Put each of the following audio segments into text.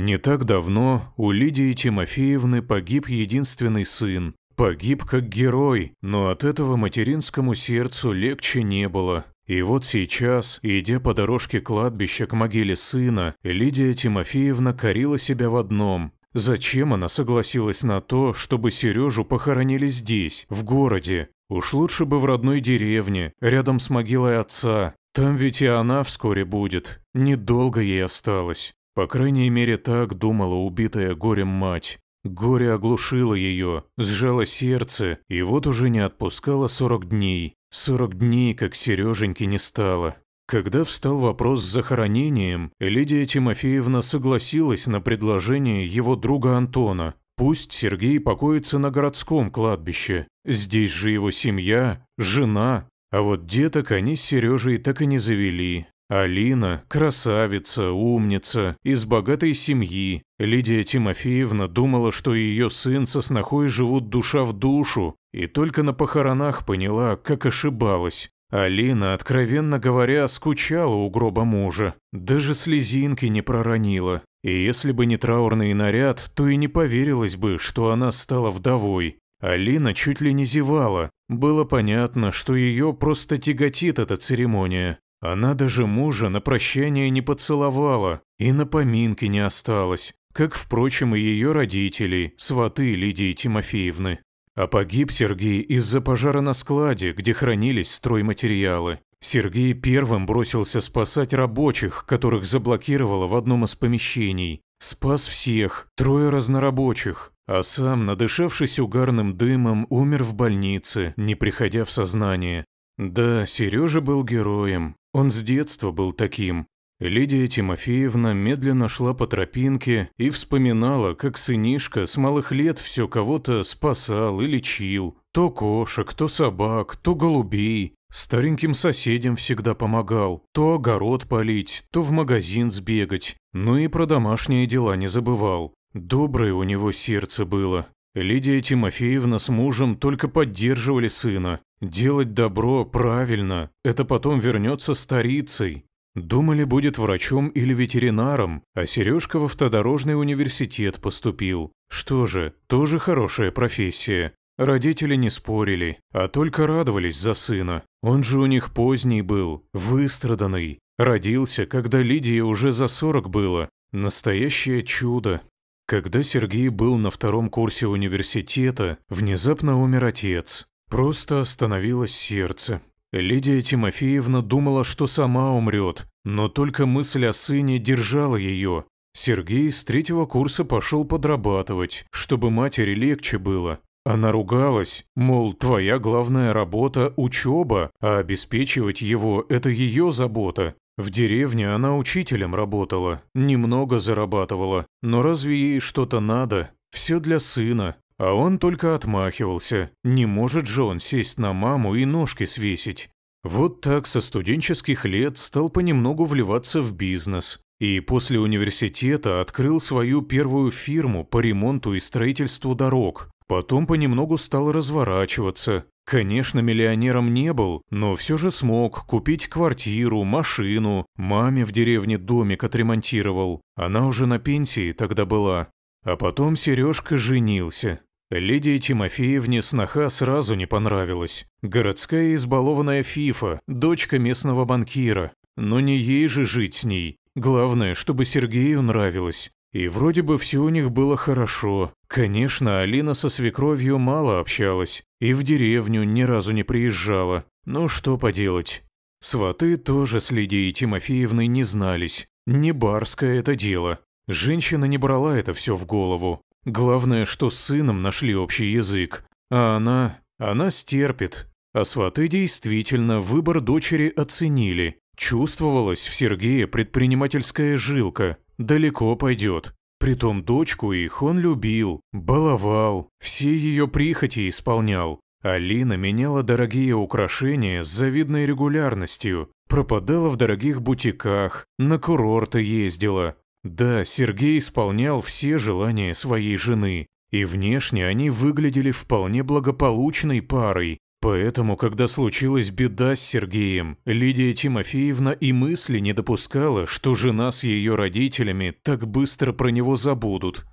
Не так давно у Лидии Тимофеевны погиб единственный сын. Погиб как герой, но от этого материнскому сердцу легче не было. И вот сейчас, идя по дорожке кладбища к могиле сына, Лидия Тимофеевна корила себя в одном. Зачем она согласилась на то, чтобы Сережу похоронили здесь, в городе? Уж лучше бы в родной деревне, рядом с могилой отца. Там ведь и она вскоре будет. Недолго ей осталось. По крайней мере, так думала убитая горем мать. Горе оглушило ее, сжало сердце, и вот уже не отпускало 40 дней. 40 дней, как Сереженьки не стало. Когда встал вопрос с захоронением, Лидия Тимофеевна согласилась на предложение его друга Антона. Пусть Сергей покоится на городском кладбище. Здесь же его семья, жена. А вот деток они с Сережей так и не завели. Алина – красавица, умница, из богатой семьи. Лидия Тимофеевна думала, что ее сын со снохой живут душа в душу, и только на похоронах поняла, как ошибалась. Алина, откровенно говоря, скучала у гроба мужа, даже слезинки не проронила. И если бы не траурный наряд, то и не поверилось бы, что она стала вдовой. Алина чуть ли не зевала. Было понятно, что ее просто тяготит эта церемония. Она даже мужа на прощание не поцеловала и на поминке не осталась, как, впрочем, и ее родителей, сваты Лидии Тимофеевны. А погиб Сергей из-за пожара на складе, где хранились стройматериалы. Сергей первым бросился спасать рабочих, которых заблокировало в одном из помещений. Спас всех, трое разнорабочих, а сам, надышавшись угарным дымом, умер в больнице, не приходя в сознание. Да, Сережа был героем, он с детства был таким. Лидия Тимофеевна медленно шла по тропинке и вспоминала, как сынишка с малых лет все кого-то спасал и лечил. То кошек, то собак, то голубей. Стареньким соседям всегда помогал. То огород полить, то в магазин сбегать. Ну и про домашние дела не забывал. Доброе у него сердце было. Лидия Тимофеевна с мужем только поддерживали сына. Делать добро правильно, это потом вернется старицей. Думали, будет врачом или ветеринаром, а Сережка в автодорожный университет поступил. Что же, тоже хорошая профессия. Родители не спорили, а только радовались за сына. Он же у них поздний был, выстраданный. Родился, когда Лидия уже за сорок было. Настоящее чудо. Когда Сергей был на втором курсе университета, внезапно умер отец. Просто остановилось сердце. Лидия Тимофеевна думала, что сама умрет, но только мысль о сыне держала ее. Сергей с третьего курса пошел подрабатывать, чтобы матери легче было. Она ругалась, мол, твоя главная работа – учеба, а обеспечивать его – это ее забота. В деревне она учителем работала, немного зарабатывала, но разве ей что-то надо? Все для сына. А он только отмахивался. Не может же он сесть на маму и ножки свесить. Вот так со студенческих лет стал понемногу вливаться в бизнес. И после университета открыл свою первую фирму по ремонту и строительству дорог. Потом понемногу стал разворачиваться, Конечно, миллионером не был, но все же смог купить квартиру, машину, маме в деревне домик отремонтировал. Она уже на пенсии тогда была. А потом Сережка женился. Лидии Тимофеевне сноха сразу не понравилась. Городская избалованная фифа, дочка местного банкира. Но не ей же жить с ней. Главное, чтобы Сергею нравилось. И вроде бы все у них было хорошо. Конечно, Алина со свекровью мало общалась, и в деревню ни разу не приезжала. но ну, что поделать. Сваты тоже с Лидией Тимофеевной не знались. Не барское это дело. Женщина не брала это все в голову. Главное, что с сыном нашли общий язык. А она... она стерпит. А сваты действительно выбор дочери оценили. Чувствовалась в Сергее предпринимательская жилка. Далеко пойдет. Притом дочку их он любил, баловал, все ее прихоти исполнял. Алина меняла дорогие украшения с завидной регулярностью, пропадала в дорогих бутиках, на курорты ездила. Да, Сергей исполнял все желания своей жены, и внешне они выглядели вполне благополучной парой, Поэтому, когда случилась беда с Сергеем, Лидия Тимофеевна и мысли не допускала, что жена с ее родителями так быстро про него забудут.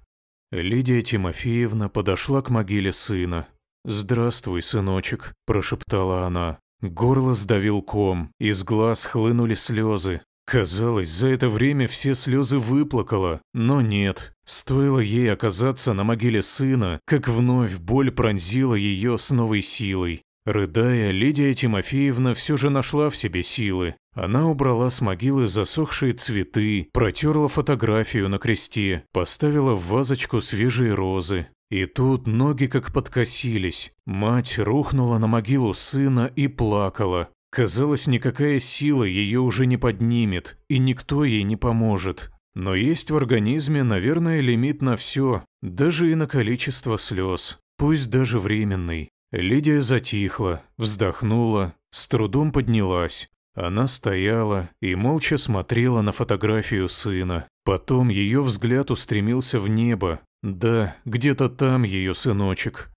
Лидия Тимофеевна подошла к могиле сына. «Здравствуй, сыночек», – прошептала она. Горло сдавил ком, из глаз хлынули слезы. Казалось, за это время все слезы выплакала, но нет. Стоило ей оказаться на могиле сына, как вновь боль пронзила ее с новой силой. Рыдая, Лидия Тимофеевна все же нашла в себе силы. Она убрала с могилы засохшие цветы, протерла фотографию на кресте, поставила в вазочку свежие розы. И тут ноги как подкосились. Мать рухнула на могилу сына и плакала. Казалось, никакая сила ее уже не поднимет, и никто ей не поможет. Но есть в организме, наверное, лимит на все, даже и на количество слез, пусть даже временный. Лидия затихла, вздохнула, с трудом поднялась. Она стояла и молча смотрела на фотографию сына. Потом ее взгляд устремился в небо. Да, где-то там ее сыночек.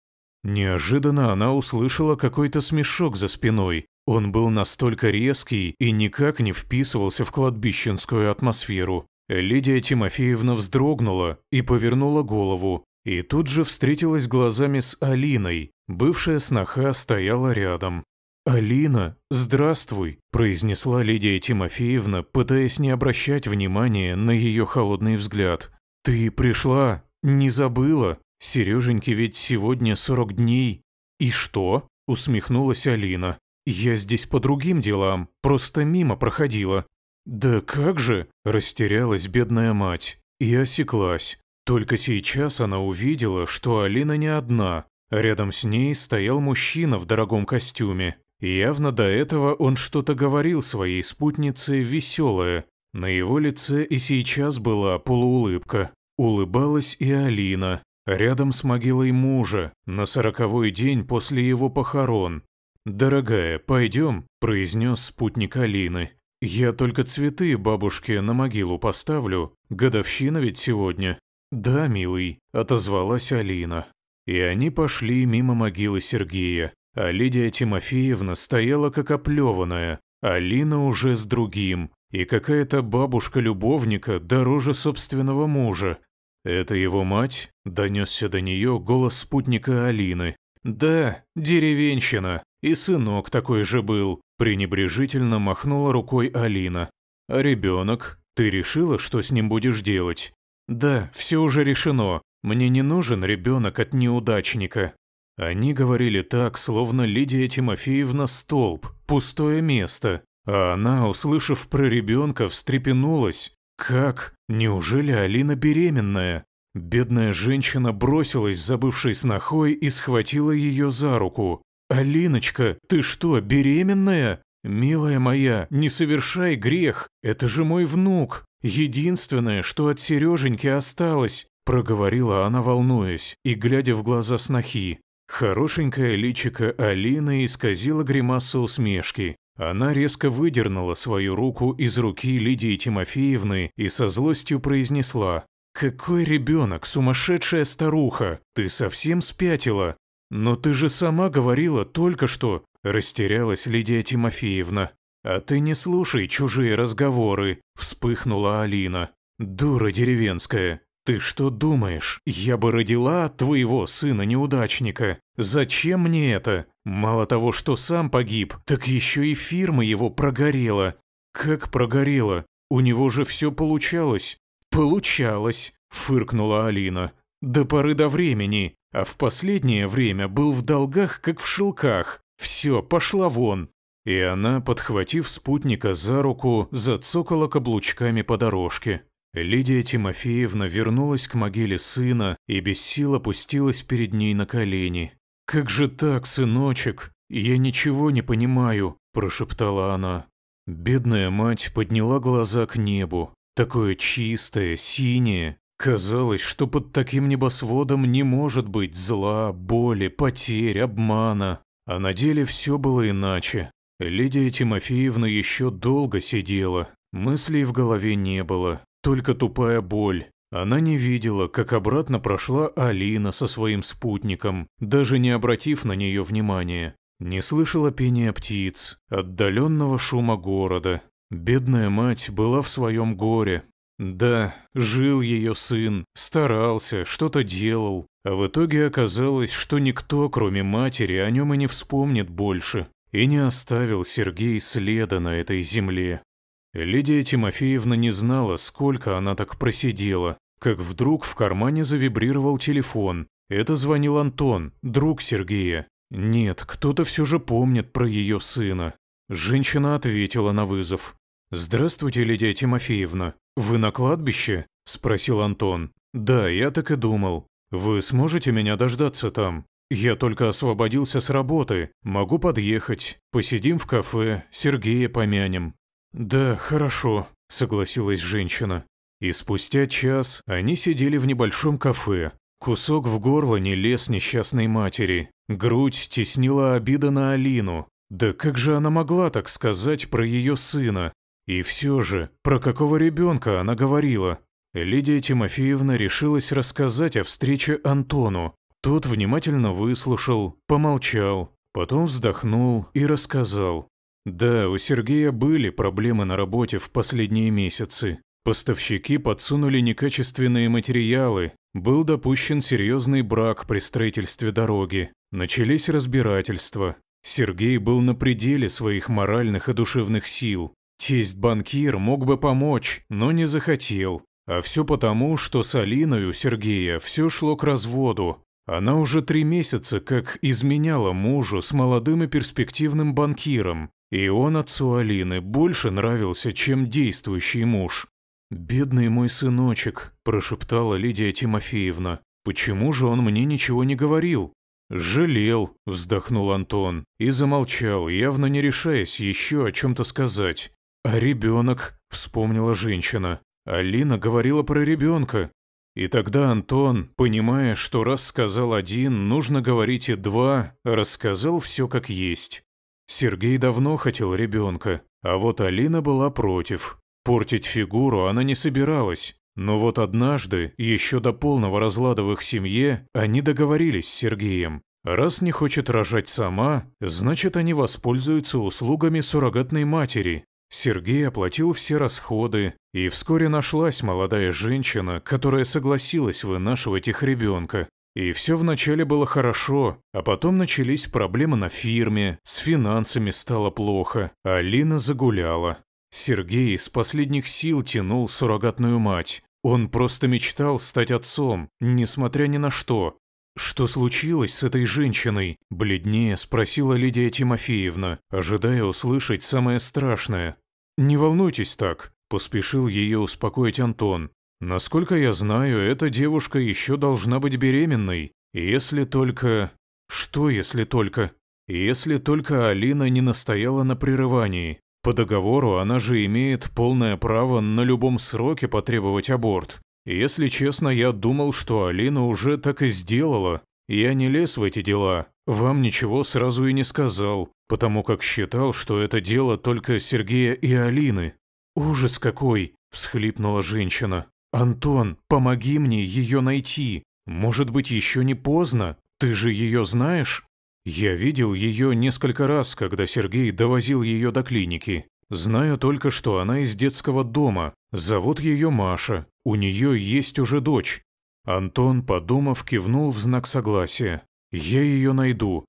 Неожиданно она услышала какой-то смешок за спиной. Он был настолько резкий и никак не вписывался в кладбищенскую атмосферу. Лидия Тимофеевна вздрогнула и повернула голову, и тут же встретилась глазами с Алиной, Бывшая сноха стояла рядом. «Алина, здравствуй!» – произнесла Лидия Тимофеевна, пытаясь не обращать внимания на ее холодный взгляд. «Ты пришла? Не забыла? Сереженьке ведь сегодня сорок дней». «И что?» – усмехнулась Алина. «Я здесь по другим делам, просто мимо проходила». «Да как же?» – растерялась бедная мать и осеклась. Только сейчас она увидела, что Алина не одна, Рядом с ней стоял мужчина в дорогом костюме. И явно до этого он что-то говорил своей спутнице веселое. На его лице и сейчас была полуулыбка. Улыбалась и Алина, рядом с могилой мужа, на сороковой день после его похорон. «Дорогая, пойдем», – произнес спутник Алины. «Я только цветы бабушке на могилу поставлю. Годовщина ведь сегодня». «Да, милый», – отозвалась Алина. И они пошли мимо могилы Сергея, а Лидия Тимофеевна стояла как оплеванная, а Лина уже с другим, и какая-то бабушка любовника дороже собственного мужа. «Это его мать?» – донесся до нее голос спутника Алины. «Да, деревенщина, и сынок такой же был», – пренебрежительно махнула рукой Алина. «А ребенок? Ты решила, что с ним будешь делать?» «Да, все уже решено. Мне не нужен ребенок от неудачника». Они говорили так, словно Лидия Тимофеевна столб, пустое место. А она, услышав про ребенка, встрепенулась. «Как? Неужели Алина беременная?» Бедная женщина бросилась за бывшей снохой и схватила ее за руку. «Алиночка, ты что, беременная? Милая моя, не совершай грех, это же мой внук. Единственное, что от Сереженьки осталось. Проговорила она, волнуясь и глядя в глаза снохи. хорошенькое личико Алины исказила гримаса усмешки. Она резко выдернула свою руку из руки Лидии Тимофеевны и со злостью произнесла «Какой ребенок, сумасшедшая старуха! Ты совсем спятила? Но ты же сама говорила только что!» Растерялась Лидия Тимофеевна. «А ты не слушай чужие разговоры!» – вспыхнула Алина. «Дура деревенская! «Ты что думаешь? Я бы родила твоего сына-неудачника. Зачем мне это? Мало того, что сам погиб, так еще и фирма его прогорела. Как прогорела? У него же все получалось». «Получалось», – фыркнула Алина. «До поры до времени. А в последнее время был в долгах, как в шелках. Все, пошла вон». И она, подхватив спутника за руку, зацокала каблучками по дорожке. Лидия Тимофеевна вернулась к могиле сына и без сил опустилась перед ней на колени. «Как же так, сыночек? Я ничего не понимаю», – прошептала она. Бедная мать подняла глаза к небу. Такое чистое, синее. Казалось, что под таким небосводом не может быть зла, боли, потерь, обмана. А на деле все было иначе. Лидия Тимофеевна еще долго сидела. Мыслей в голове не было. Только тупая боль. Она не видела, как обратно прошла Алина со своим спутником, даже не обратив на нее внимания. Не слышала пения птиц, отдаленного шума города. Бедная мать была в своем горе. Да, жил ее сын, старался, что-то делал, а в итоге оказалось, что никто, кроме матери, о нем и не вспомнит больше. И не оставил Сергей следа на этой земле. Лидия Тимофеевна не знала, сколько она так просидела, как вдруг в кармане завибрировал телефон. Это звонил Антон, друг Сергея. Нет, кто-то все же помнит про ее сына. Женщина ответила на вызов. «Здравствуйте, Лидия Тимофеевна. Вы на кладбище?» – спросил Антон. «Да, я так и думал. Вы сможете меня дождаться там? Я только освободился с работы. Могу подъехать. Посидим в кафе, Сергея помянем». «Да, хорошо», — согласилась женщина. И спустя час они сидели в небольшом кафе. Кусок в горло не лез несчастной матери. Грудь теснила обида на Алину. Да как же она могла так сказать про ее сына? И все же, про какого ребенка она говорила? Лидия Тимофеевна решилась рассказать о встрече Антону. Тот внимательно выслушал, помолчал, потом вздохнул и рассказал. Да, у Сергея были проблемы на работе в последние месяцы. Поставщики подсунули некачественные материалы, был допущен серьезный брак при строительстве дороги, начались разбирательства. Сергей был на пределе своих моральных и душевных сил. Тесть-банкир мог бы помочь, но не захотел. А все потому, что с Алиной у Сергея все шло к разводу, она уже три месяца как изменяла мужу с молодым и перспективным банкиром, и он отцу Алины больше нравился, чем действующий муж. «Бедный мой сыночек», – прошептала Лидия Тимофеевна. «Почему же он мне ничего не говорил?» «Жалел», – вздохнул Антон и замолчал, явно не решаясь еще о чем-то сказать. «А ребенок?» – вспомнила женщина. «Алина говорила про ребенка. И тогда Антон, понимая, что раз сказал один, нужно говорить и два, рассказал все как есть. Сергей давно хотел ребенка, а вот Алина была против. Портить фигуру она не собиралась, но вот однажды, еще до полного разлада в их семье, они договорились с Сергеем. Раз не хочет рожать сама, значит они воспользуются услугами суррогатной матери, Сергей оплатил все расходы, и вскоре нашлась молодая женщина, которая согласилась вынашивать их ребенка. И все вначале было хорошо, а потом начались проблемы на фирме, с финансами стало плохо, а Лина загуляла. Сергей с последних сил тянул суррогатную мать. Он просто мечтал стать отцом, несмотря ни на что, «Что случилось с этой женщиной?» – бледнее спросила Лидия Тимофеевна, ожидая услышать самое страшное. «Не волнуйтесь так», – поспешил ее успокоить Антон. «Насколько я знаю, эта девушка еще должна быть беременной. Если только...» «Что если только?» «Если только Алина не настояла на прерывании. По договору она же имеет полное право на любом сроке потребовать аборт. Если честно, я думал, что Алина уже так и сделала. Я не лез в эти дела, вам ничего сразу и не сказал, потому как считал, что это дело только Сергея и Алины. Ужас какой, всхлипнула женщина. Антон, помоги мне ее найти. Может быть, еще не поздно? Ты же ее знаешь? Я видел ее несколько раз, когда Сергей довозил ее до клиники. Знаю только, что она из детского дома, Зовут ее Маша, у нее есть уже дочь. Антон, подумав, кивнул в знак согласия. «Я ее найду».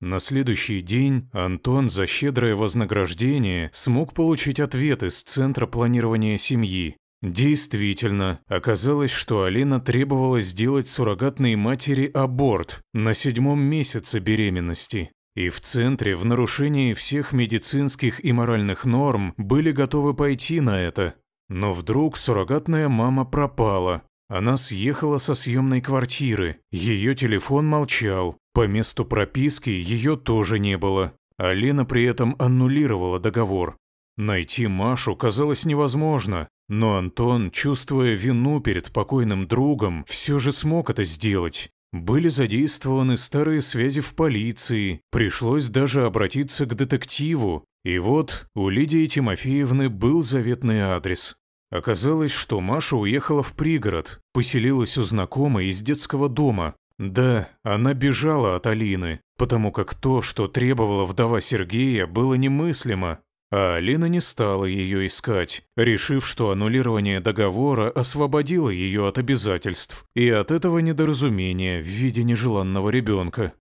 На следующий день Антон за щедрое вознаграждение смог получить ответ из Центра планирования семьи. Действительно, оказалось, что Алина требовала сделать суррогатной матери аборт на седьмом месяце беременности. И в центре в нарушении всех медицинских и моральных норм были готовы пойти на это, но вдруг суррогатная мама пропала. Она съехала со съемной квартиры, ее телефон молчал, по месту прописки ее тоже не было, а Лена при этом аннулировала договор. Найти Машу казалось невозможно, но Антон, чувствуя вину перед покойным другом, все же смог это сделать. Были задействованы старые связи в полиции, пришлось даже обратиться к детективу, и вот у Лидии Тимофеевны был заветный адрес. Оказалось, что Маша уехала в пригород, поселилась у знакомой из детского дома. Да, она бежала от Алины, потому как то, что требовала вдова Сергея, было немыслимо. А Алина не стала ее искать, решив, что аннулирование договора освободило ее от обязательств и от этого недоразумения в виде нежеланного ребенка.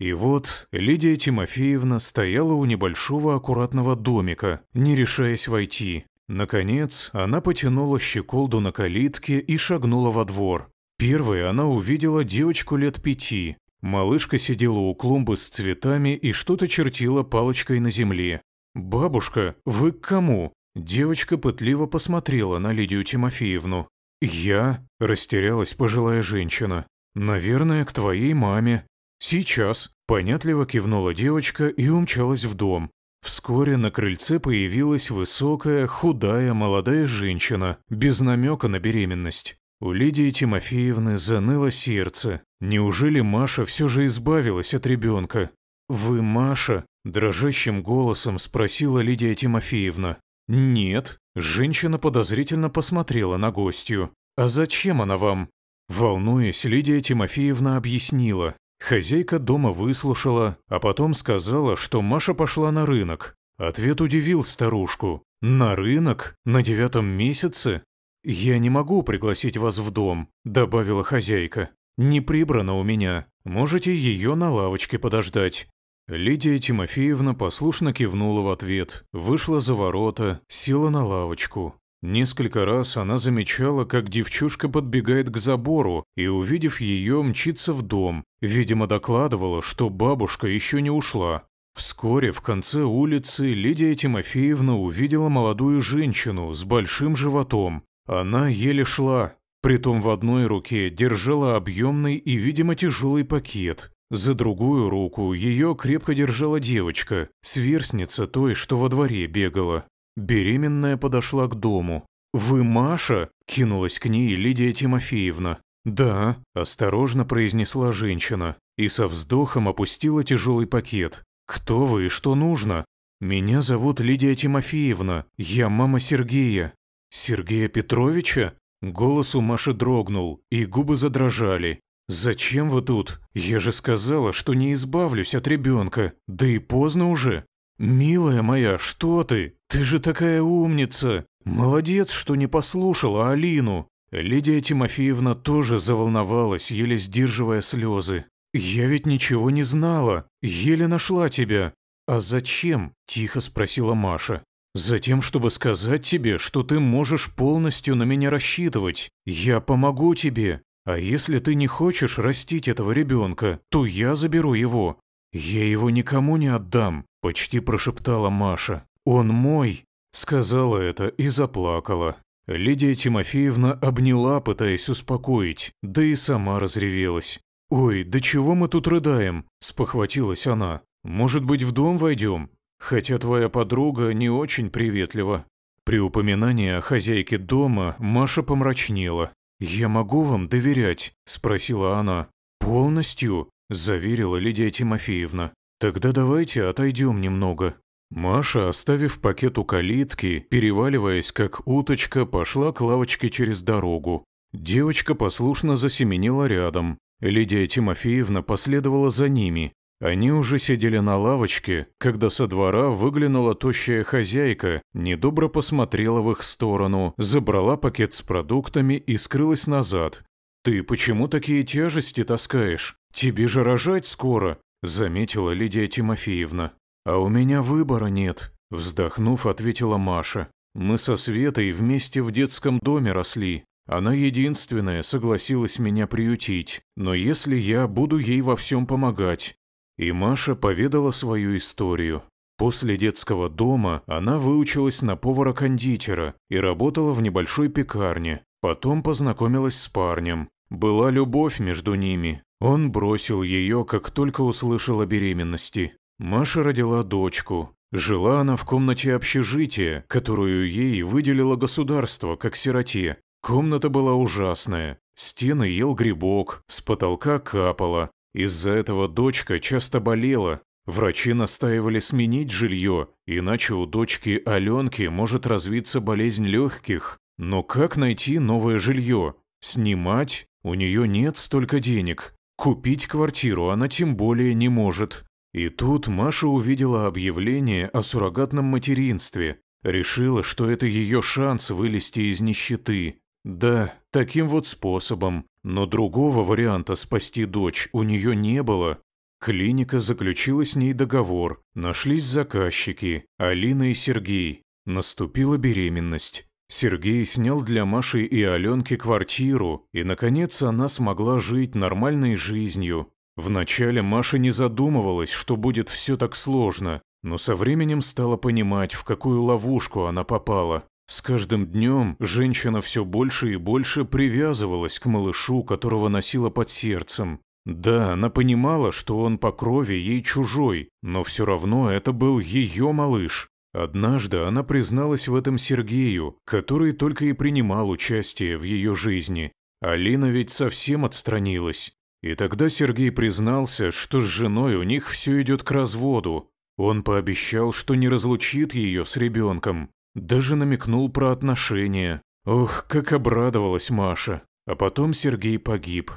И вот Лидия Тимофеевна стояла у небольшого аккуратного домика, не решаясь войти. Наконец, она потянула щеколду на калитке и шагнула во двор. Первой она увидела девочку лет пяти. Малышка сидела у клумбы с цветами и что-то чертила палочкой на земле. «Бабушка, вы к кому?» Девочка пытливо посмотрела на Лидию Тимофеевну. «Я?» – растерялась пожилая женщина. «Наверное, к твоей маме», «Сейчас», — понятливо кивнула девочка и умчалась в дом. Вскоре на крыльце появилась высокая, худая, молодая женщина, без намека на беременность. У Лидии Тимофеевны заныло сердце. Неужели Маша все же избавилась от ребенка? «Вы Маша?» – дрожащим голосом спросила Лидия Тимофеевна. «Нет». Женщина подозрительно посмотрела на гостью. «А зачем она вам?» Волнуясь, Лидия Тимофеевна объяснила. Хозяйка дома выслушала, а потом сказала, что Маша пошла на рынок. Ответ удивил старушку. «На рынок? На девятом месяце?» «Я не могу пригласить вас в дом», – добавила хозяйка. «Не прибрано у меня. Можете ее на лавочке подождать». Лидия Тимофеевна послушно кивнула в ответ, вышла за ворота, села на лавочку. Несколько раз она замечала, как девчушка подбегает к забору и, увидев ее, мчится в дом. Видимо, докладывала, что бабушка еще не ушла. Вскоре в конце улицы Лидия Тимофеевна увидела молодую женщину с большим животом. Она еле шла, притом в одной руке держала объемный и, видимо, тяжелый пакет. За другую руку ее крепко держала девочка, сверстница той, что во дворе бегала. Беременная подошла к дому. «Вы Маша?» – кинулась к ней Лидия Тимофеевна. «Да», – осторожно произнесла женщина и со вздохом опустила тяжелый пакет. «Кто вы и что нужно?» «Меня зовут Лидия Тимофеевна. Я мама Сергея». «Сергея Петровича?» Голос у Маши дрогнул, и губы задрожали. «Зачем вы тут? Я же сказала, что не избавлюсь от ребенка. Да и поздно уже». «Милая моя, что ты? «Ты же такая умница! Молодец, что не послушала Алину!» Лидия Тимофеевна тоже заволновалась, еле сдерживая слезы. «Я ведь ничего не знала, еле нашла тебя». «А зачем?» – тихо спросила Маша. «Затем, чтобы сказать тебе, что ты можешь полностью на меня рассчитывать. Я помогу тебе. А если ты не хочешь растить этого ребенка, то я заберу его. Я его никому не отдам», – почти прошептала Маша. «Он мой!» – сказала это и заплакала. Лидия Тимофеевна обняла, пытаясь успокоить, да и сама разревелась. «Ой, да чего мы тут рыдаем?» – спохватилась она. «Может быть, в дом войдем? Хотя твоя подруга не очень приветлива». При упоминании о хозяйке дома Маша помрачнела. «Я могу вам доверять?» – спросила она. «Полностью», – заверила Лидия Тимофеевна. «Тогда давайте отойдем немного». Маша, оставив пакет у калитки, переваливаясь как уточка, пошла к лавочке через дорогу. Девочка послушно засеменила рядом. Лидия Тимофеевна последовала за ними. Они уже сидели на лавочке, когда со двора выглянула тощая хозяйка, недобро посмотрела в их сторону, забрала пакет с продуктами и скрылась назад. «Ты почему такие тяжести таскаешь? Тебе же рожать скоро!» – заметила Лидия Тимофеевна. «А у меня выбора нет», – вздохнув, ответила Маша. «Мы со Светой вместе в детском доме росли. Она единственная согласилась меня приютить, но если я буду ей во всем помогать». И Маша поведала свою историю. После детского дома она выучилась на повара-кондитера и работала в небольшой пекарне. Потом познакомилась с парнем. Была любовь между ними. Он бросил ее, как только услышал о беременности. Маша родила дочку. Жила она в комнате общежития, которую ей выделило государство, как сироте. Комната была ужасная. Стены ел грибок, с потолка капало. Из-за этого дочка часто болела. Врачи настаивали сменить жилье, иначе у дочки Аленки может развиться болезнь легких. Но как найти новое жилье? Снимать? У нее нет столько денег. Купить квартиру она тем более не может. И тут Маша увидела объявление о суррогатном материнстве, решила, что это ее шанс вылезти из нищеты. Да, таким вот способом, но другого варианта спасти дочь у нее не было. Клиника заключила с ней договор, нашлись заказчики, Алина и Сергей. Наступила беременность. Сергей снял для Маши и Аленки квартиру, и, наконец, она смогла жить нормальной жизнью, Вначале Маша не задумывалась, что будет все так сложно, но со временем стала понимать, в какую ловушку она попала. С каждым днем женщина все больше и больше привязывалась к малышу, которого носила под сердцем. Да, она понимала, что он по крови ей чужой, но все равно это был ее малыш. Однажды она призналась в этом Сергею, который только и принимал участие в ее жизни. Алина ведь совсем отстранилась, и тогда Сергей признался, что с женой у них все идет к разводу. Он пообещал, что не разлучит ее с ребенком. Даже намекнул про отношения. Ох, как обрадовалась Маша. А потом Сергей погиб.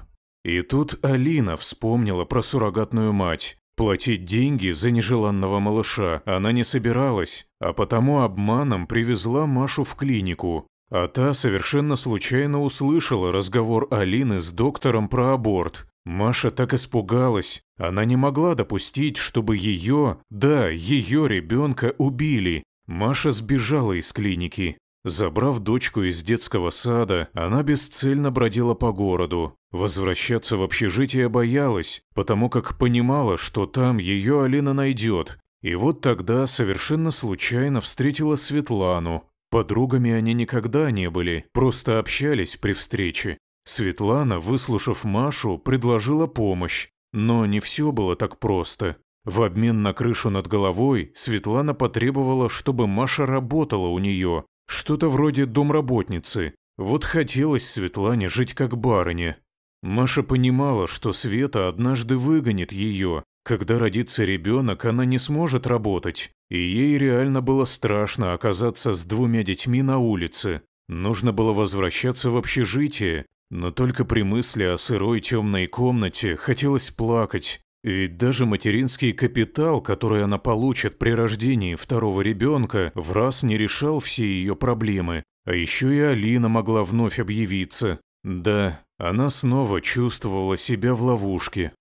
И тут Алина вспомнила про суррогатную мать. Платить деньги за нежеланного малыша она не собиралась, а потому обманом привезла Машу в клинику. А та совершенно случайно услышала разговор Алины с доктором про аборт Маша так испугалась, она не могла допустить, чтобы ее, да, ее ребенка убили. Маша сбежала из клиники. Забрав дочку из детского сада, она бесцельно бродила по городу. Возвращаться в общежитие боялась, потому как понимала, что там ее Алина найдет. И вот тогда совершенно случайно встретила Светлану. Подругами они никогда не были, просто общались при встрече. Светлана, выслушав Машу, предложила помощь, но не все было так просто. В обмен на крышу над головой Светлана потребовала, чтобы Маша работала у нее, что-то вроде домработницы. Вот хотелось Светлане жить как барыне. Маша понимала, что Света однажды выгонит ее. Когда родится ребенок, она не сможет работать, и ей реально было страшно оказаться с двумя детьми на улице. Нужно было возвращаться в общежитие, но только при мысли о сырой темной комнате хотелось плакать, ведь даже материнский капитал, который она получит при рождении второго ребенка, в раз не решал все ее проблемы. А еще и Алина могла вновь объявиться. Да, она снова чувствовала себя в ловушке.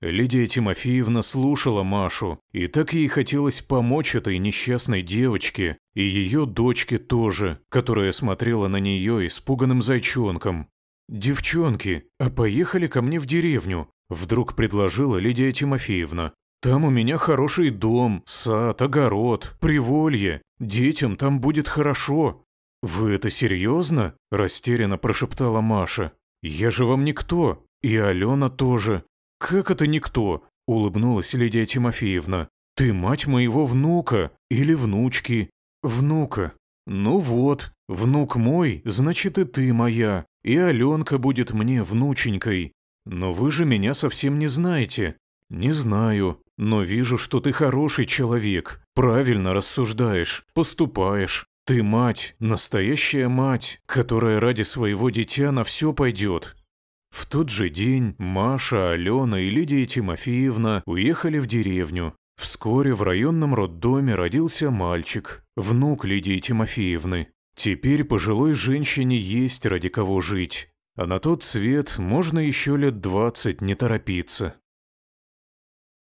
Лидия Тимофеевна слушала Машу, и так ей хотелось помочь этой несчастной девочке и ее дочке тоже, которая смотрела на нее испуганным зайчонком. «Девчонки, а поехали ко мне в деревню», – вдруг предложила Лидия Тимофеевна. «Там у меня хороший дом, сад, огород, приволье. Детям там будет хорошо». «Вы это серьезно?» – растерянно прошептала Маша. «Я же вам никто. И Алена тоже». «Как это никто?» – улыбнулась Лидия Тимофеевна. «Ты мать моего внука или внучки?» «Внука. Ну вот, внук мой, значит и ты моя и Аленка будет мне внученькой. Но вы же меня совсем не знаете. Не знаю, но вижу, что ты хороший человек, правильно рассуждаешь, поступаешь. Ты мать, настоящая мать, которая ради своего дитя на все пойдет. В тот же день Маша, Алена и Лидия Тимофеевна уехали в деревню. Вскоре в районном роддоме родился мальчик, внук Лидии Тимофеевны. Теперь пожилой женщине есть ради кого жить, а на тот свет можно еще лет двадцать не торопиться.